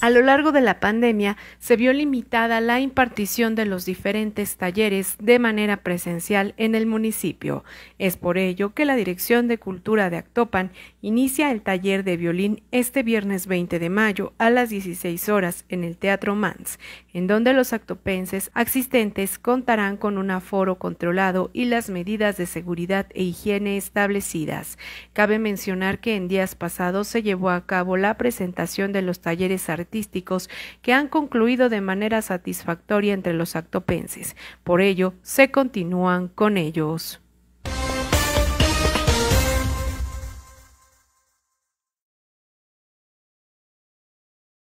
A lo largo de la pandemia se vio limitada la impartición de los diferentes talleres de manera presencial en el municipio. Es por ello que la Dirección de Cultura de Actopan inicia el taller de violín este viernes 20 de mayo a las 16 horas en el Teatro Mans, en donde los actopenses asistentes contarán con un aforo controlado y las medidas de seguridad e higiene establecidas. Cabe mencionar que en días pasados se llevó a cabo la presentación de los talleres artísticos artísticos que han concluido de manera satisfactoria entre los actopenses. Por ello, se continúan con ellos.